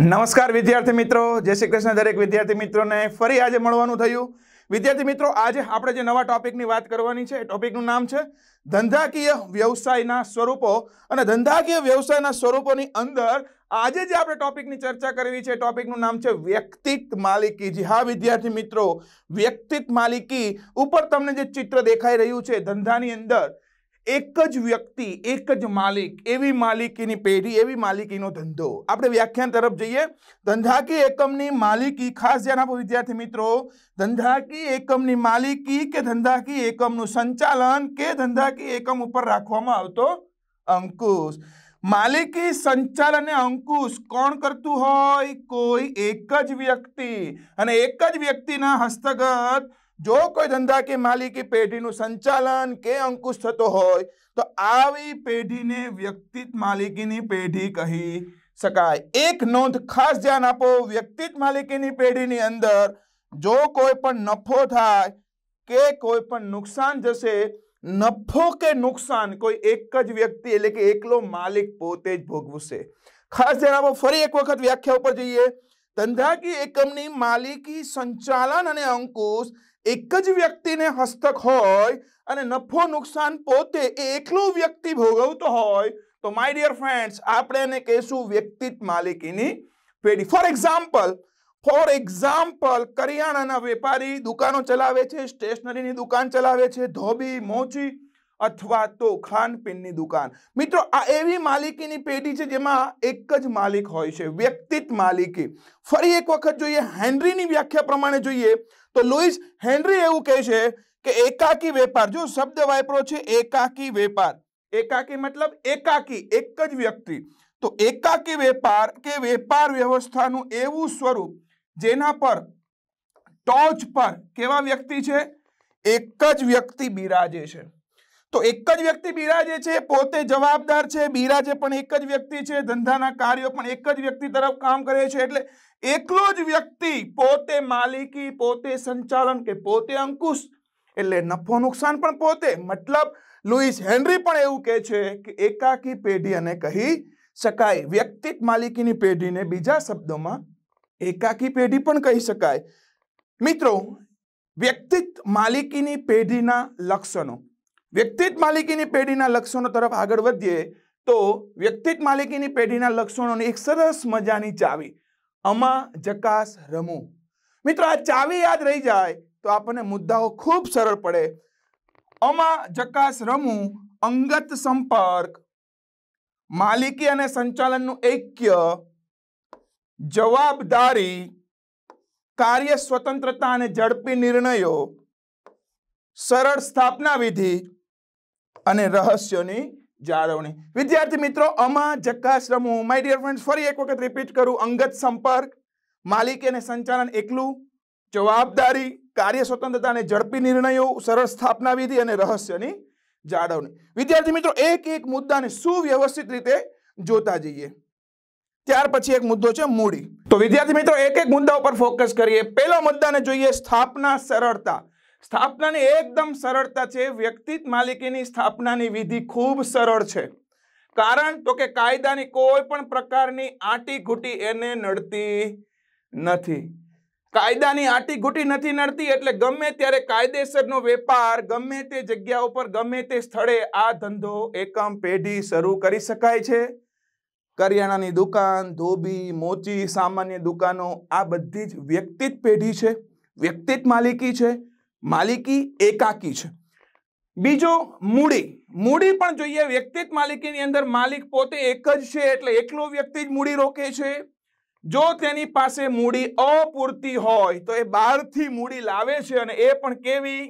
નમસ્કાર વિદ્યાર્થી મિત્રો જય શ્રી કૃષ્ણ દરેક વિદ્યાર્થી મિત્રોને ફરી આજે મળવાનું થયું વિદ્યાર્થી મિત્રો આજે આપણે જે નવા ટોપિકની વાત કરવાની છે એ ટોપિકનું નામ છે ધંધાકીય વ્યવસાયના સ્વરૂપો અને ધંધાકીય વ્યવસાયના સ્વરૂપોની અંદર આજે જે આપણે ટોપિકની ચર્ચા કરવી છે ટોપિકનું નામ છે વ્યક્તિત્વ માલિકી જી હા વિદ્યાર્થી મિત્રો વ્યક્તિત્વ માલિકી ઉપર તમને જે ચિત્ર દેખાઈ રહ્યું છે ધંધાની અંદર એક જ વ્યક્તિ એક જ માલિક એવી માલિકીની પેઢી એવી માલિકીનો ધંધો આપણે વ્યાખ્યાન તરફ જઈએ ધંધાકી એકમની માલિકી ખાસ ધ્યાન આપો વિદ્યાર્થી મિત્રો ધંધાકી એકમની માલિકી કે ધંધાકી એકમનું સંચાલન કે ધંધાકી એકમ ઉપર રાખવામાં આવતો અંકુશ માલિકી સંચાલન અંકુશ કોણ કરતું હોય કોઈ એક જ વ્યક્તિ અને એક જ વ્યક્તિના હસ્તગત જો કોઈ ધંધા કે માલિકી પેઢીનું સંચાલન કે અંકુશ થતો હોય તો આવી પેઢીને વ્યક્તિત માલિકીની પેઢી કહી શકાય એક નોંધ ખાસ ધ્યાન આપો વ્યક્તિત માલિકીની પેઢીની અંદર જો કોઈ પણ નફો થાય કે કોઈ પણ નુકસાન જશે નફો કે નુકસાન કોઈ એક જ વ્યક્તિ એટલે કે એકલો માલિક પોતે જ ભોગવશે ખાસ ધ્યાન આપો ફરી એક વખત વ્યાખ્યા ઉપર જઈએ ધંધાકીય એકમની માલિકી સંચાલન અને અંકુશ એક જ વ્યક્તિને હસ્તક હોય અને નફો નુકસાન પોતે એ એકલો વ્યક્તિ ભોગવતો હોય તો માય ડિયર ફ્રેન્ડ્સ આપણે એને કહીશું વ્યક્તિત્વ માલિકીની પેઢી ફોર એક્ઝામ્પલ ફોર એક્ઝામ્પલ કરિયાણાના વેપારી દુકાનો ચલાવે છે સ્ટેશનરીની દુકાન ચલાવે છે ધોબી મોચી અથવા તો ખાનપીનની દુકાન મિત્રો આ એવી માલિકીની પેઢી છે જેમાં એક જ માલિક હોય છે વ્યક્તિત માલિકી ફરી એક વખત જોઈએ હેનરીની વ્યાખ્યા પ્રમાણે જોઈએ તો લોઇસ હેનરી એવું કહે છે કે એકાકી વેપાર જો શબ્દ વાપરો છે એકાકી વેપાર એકાકી મતલબ એકાકી એક જ વ્યક્તિ તો એકાકી વેપાર કે વેપાર વ્યવસ્થાનું એવું સ્વરૂપ જેના પર ટોચ પર કેવા વ્યક્તિ છે એક જ વ્યક્તિ બિરાજે છે તો એક જ વ્યક્તિ બિરાજે છે પોતે જવાબદાર છે બિરાજે પણ એક જ વ્યક્તિ છે ધંધાના કાર્યો પણ એક જ વ્યક્તિ તરફ કામ કરે છે એટલે એકલો જ વ્યક્તિ પોતે માલિકી પોતે સંચાલન કે પોતે અંકુશ એટલે નફો નુકસાન પણ પોતે મતલબ લુઈસ હેનરી પણ એવું કહે છે કે એકાકી પેઢી અને કહી શકાય વ્યક્તિક માલિકીની પેઢીને બીજા શબ્દોમાં એકાકી પેઢી પણ કહી શકાય મિત્રો વ્યક્તિક માલિકીની પેઢીના લક્ષણો વ્યક્તિત માલિકીની પેઢીના લક્ષણો તરફ આગળ વધીએ તો વ્યક્તિત માલિકીની પેઢીના લક્ષણોની એક સરસ મજાની ચાવી અમા જકાસ રમુ મિત્રો આ ચાવી યાદ રહી જાય તો આપણને મુદ્દાઓ ખૂબ સરળ પડે અમા જકાસ રમુ અંગત સંપર્ક માલિકી અને સંચાલનનું ઐક્ય જવાબદારી કાર્ય સ્વતંત્રતા અને ઝડપી નિર્ણયો સરળ સ્થાપના વિધિ અને રહસ્યોની જાળવણી વિદ્યાર્થી મિત્રો અમા જક્કાશ્રમો માય ડિયર ફ્રેન્ડ્સ ફરી એક વખત રિપીટ કરું અંગત સંપર્ક માલિકી અને સંચાલન એકલું જવાબદારી કાર્ય સ્વતંત્રતા અને ઝડપી નિર્ણયો સરળ સ્થાપના વિધિ અને રહસ્યની જાળવણી વિદ્યાર્થી મિત્રો એક એક મુદ્દાને સુવ્યવસ્થિત રીતે જોતા જઈએ ત્યાર પછી એક મુદ્દો છે મૂડી તો વિદ્યાર્થી મિત્રો એક એક મુદ્દા ઉપર ફોકસ કરીએ પહેલો મુદ્દાને જોઈએ સ્થાપના સરળતા સ્થાપનાની એકદમ સરળતા છે વ્યક્તિત માલિકીની સ્થાપનાની વિધિ ખૂબ સરળ છે કારણ તો કે કાયદાની કોઈ પણ પ્રકારની આટી ઘૂટી એને નડતી નથી કાયદાની આટી ઘૂટી નથી નડતી એટલે ગમે ત્યારે કાયદેસરનો વેપાર ગમે તે જગ્યા ઉપર ગમે તે સ્થળે આ ધંધો એકમ પેઢી શરૂ કરી શકાય છે કરિયાણાની દુકાન ધોબી મોચી સામાન્ય દુકાનો આ બધી જ વ્યક્તિત પેઢી છે વ્યક્તિત માલિકી છે માલિકી એકાકી છે બીજો મૂડી મૂડી પણ જોઈએ વ્યક્તિગત માલિકીની અંદર માલિક પોતે એક જ છે એટલે એકલો વ્યક્તિ જ મૂડી રોકે છે જો તેની પાસે મૂડી અપૂરતી હોય તો એ બહારથી મૂડી લાવે છે અને એ પણ કેવી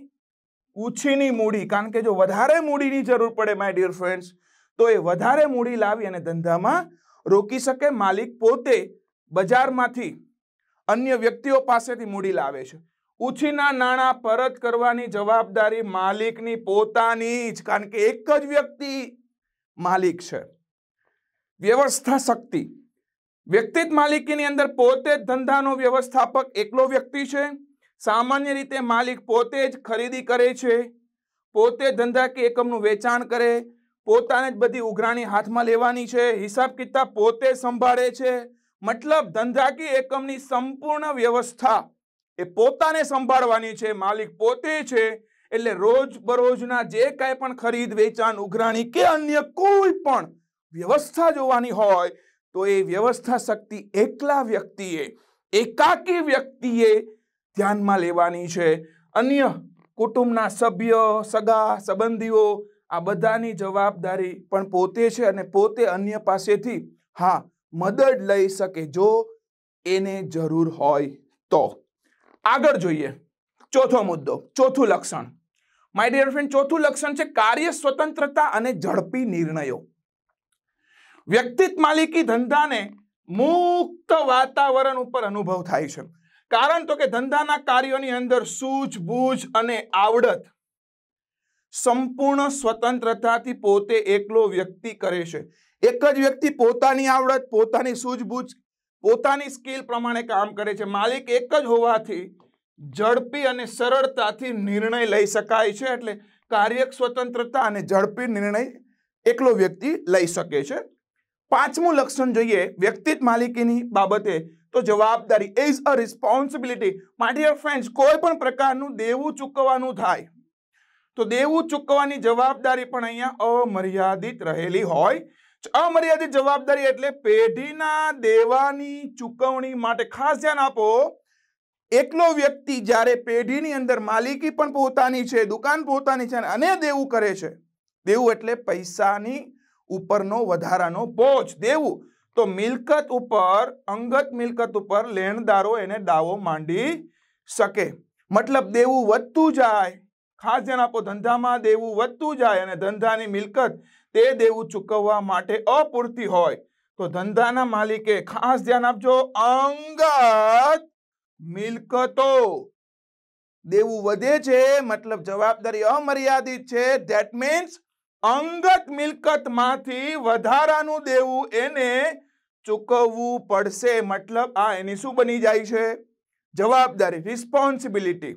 ઉછીની મૂડી કારણ કે જો વધારે મૂડીની જરૂર પડે માય ડિયર ફ્રેન્ડ્સ તો એ વધારે મૂડી લાવી અને ધંધામાં રોકી શકે માલિક પોતે બજારમાંથી અન્ય વ્યક્તિઓ પાસેથી મૂડી લાવે છે ઉછીના નાણાં પરત કરવાની જવાબદારી માલિકની પોતાની જ કારણ કે એક જ વ્યક્તિ માલિક છે વ્યવસ્થા શક્તિ વ્યક્તિત માલિકીની અંદર પોતે જ ધંધાનો વ્યવસ્થાપક એકલો વ્યક્તિ છે સામાન્ય રીતે માલિક પોતે જ ખરીદી કરે છે પોતે ધંધા કે એકમનું વેચાણ કરે પોતાને જ બધી ઉઘરાણી હાથમાં લેવાની છે હિસાબ કિતાબ પોતે સંભાળે છે મતલબ ધંધાકીય એકમની સંપૂર્ણ વ્યવસ્થા એ પોતાને સંભાળવાની છે માલિક પોતે છે એટલે રોજ બરોજના જે કાંઈ પણ ખરીદ વેચાણ ઉઘરાણી કે અન્ય કોઈ પણ વ્યવસ્થા જોવાની હોય તો એ વ્યવસ્થા શક્તિ એકલા વ્યક્તિએ એકાકી વ્યક્તિએ ધ્યાનમાં લેવાની છે અન્ય કુટુંબના સભ્ય સગા સંબંધીઓ આ બધાની જવાબદારી પણ પોતે છે અને પોતે અન્ય પાસેથી હા મદદ લઈ શકે જો એને જરૂર હોય તો આગળ જોઈએ ચોથો મુદ્દો ચોથું લક્ષણ માય ડિયર ફ્રેન્ડ ચોથું લક્ષણ છે કાર્ય સ્વતંત્રતા અને ઝડપી નિર્ણયો વ્યક્તિત માલિકી ધંધાને મુક્ત વાતાવરણ ઉપર અનુભવ થાય છે કારણ તો કે ધંધાના કાર્યોની અંદર સૂઝબૂઝ અને આવડત સંપૂર્ણ સ્વતંત્રતાથી પોતે એકલો વ્યક્તિ કરે છે એક જ વ્યક્તિ પોતાની આવડત પોતાની સૂઝબૂઝ પોતાની સ્કિલ પ્રમાણે કામ કરે છે માલિક એક જ હોવાથી ઝડપી અને સરળતાથી નિર્ણય લઈ શકાય છે એટલે કાર્યક સ્વતંત્રતા અને ઝડપી નિર્ણય એકલો વ્યક્તિ લઈ શકે છે પાંચમું લક્ષણ જોઈએ વ્યક્તિત માલિકીની બાબતે તો જવાબદારી ઇઝ અ રિસ્પોન્સિબિલિટી માટે ડિયર ફ્રેન્ડ્સ કોઈ પણ પ્રકારનું દેવું ચૂકવવાનું થાય તો દેવું ચૂકવવાની જવાબદારી પણ અહીંયા અમર્યાદિત રહેલી હોય અમર્યાદિત જવાબદારી એટલે પેઢીના દેવાની ચૂકવણી માટે ખાસ ધ્યાન આપો એકલો વ્યક્તિ જ્યારે પેઢીની અંદર માલિકી પણ પોતાની છે દુકાન પોતાની છે અને દેવું કરે છે દેવું એટલે પૈસાની ઉપરનો વધારાનો બોજ દેવું તો મિલકત ઉપર અંગત મિલકત ઉપર લેણદારો એને દાવો માંડી શકે મતલબ દેવું વધતું જાય ખાસ ધ્યાન આપો ધંધામાં દેવું વધતું જાય અને ધંધાની મિલકત તે દેવું ચૂકવવા માટે અપૂરતી હોય તો ધંધાના માલિકે ખાસ ધ્યાન આપજો અંગત મિલકતો દેવું વધે છે મતલબ જવાબદારી અમર્યાદિત છે ધેટ મીન્સ અંગત મિલકતમાંથી વધારાનું દેવું એને ચૂકવવું પડશે મતલબ આ એની શું બની જાય છે જવાબદારી રિસ્પોન્સિબિલિટી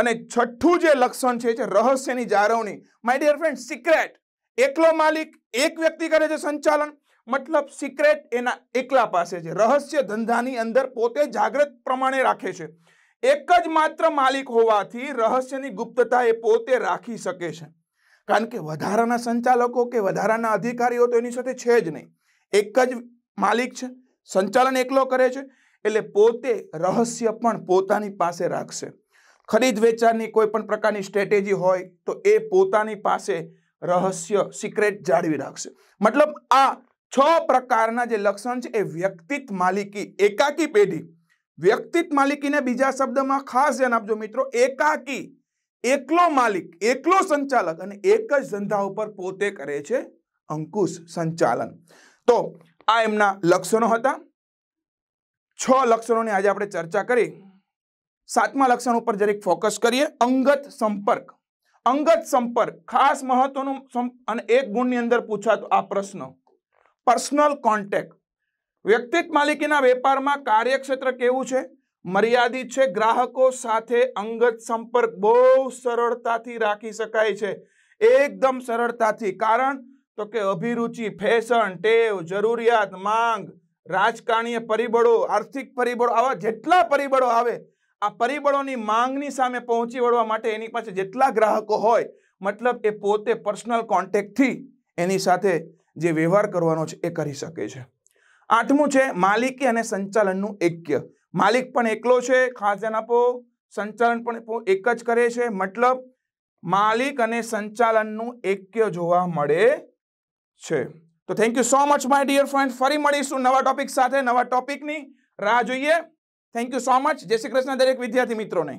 અને છઠ્ઠું જે લક્ષણ છે રહસ્યની જાળવણી માય ડિયર ફ્રેન્ડ સિક્રેટ એકલો માલિક એક વ્યક્તિ કરે છે સંચાલન મતલબ સિક્રેટ એના એકલા પાસે છે રહસ્ય ધંધાની અંદર પોતે જાગૃત પ્રમાણે રાખે છે એક જ માત્ર માલિક હોવાથી રહસ્યની ગુપ્તતા એ પોતે રાખી શકે છે કારણ કે વધારાના સંચાલકો કે વધારાના અધિકારીઓ તો એની સાથે છે જ નહીં એક જ માલિક છે સંચાલન એકલો કરે છે એટલે પોતે રહસ્ય પણ પોતાની પાસે રાખશે ખરીદ વેચાણની કોઈ પણ પ્રકારની સ્ટ્રેટેજી હોય તો એ પોતાની પાસે રહસ્ય સિક્રેટ જાળવી રાખશે મતલબ આ છ પ્રકારના જે લક્ષણ છે એ વ્યક્તિત્વ માલિકી એકાકી પેઢી વ્યક્તિત્વ માલિકીને બીજા શબ્દમાં ખાસ ધ્યાન આપજો મિત્રો એકાકી એકલો માલિક એકલો સંચાલક અને એક જ ધંધા ઉપર પોતે કરે છે અંકુશ સંચાલન તો આ એમના લક્ષણો હતા છ લક્ષણોની આજે આપણે ચર્ચા કરી સાતમા લક્ષણ ઉપર જરીક ફોકસ કરીએ અંગત સંપર્ક અંગત સંપર્ક ખાસ મહત્વનું અને એક ગુણની અંદર પૂછાતો આ પ્રશ્ન પર્સનલ કોન્ટેક વ્યક્તિગત માલિકીના વેપારમાં કાર્યક્ષેત્ર કેવું છે મર્યાદિત છે ગ્રાહકો સાથે અંગત સંપર્ક બહુ સરળતાથી રાખી શકાય છે એકદમ સરળતાથી કારણ તો કે અભિરુચિ ફેશન ટેવ જરૂરિયાત માંગ રાજકારણીય પરિબળો આર્થિક પરિબળો આવા જેટલા પરિબળો આવે આ પરિબળોની માંગની સામે પહોંચી વળવા માટે એની પાસે જેટલા ગ્રાહકો હોય મતલબ એ પોતે પર્સનલ કોન્ટેક્ટથી એની સાથે જે વ્યવહાર કરવાનો છે એ કરી શકે છે આઠમું છે માલિકી અને સંચાલનનું એક્ય માલિક પણ એકલો છે ખાસ ધ્યાન આપો સંચાલન પણ એક જ કરે છે મતલબ માલિક અને સંચાલનનું એક્ય જોવા મળે છે તો thank you so much my dear friend ફરી મળીશું નવા ટોપિક સાથે નવા ટોપિકની રાહ જોઈએ થેન્ક યુ સો મચ જય શ્રી કૃષ્ણ દરેક વિદ્યાર્થી મિત્રોને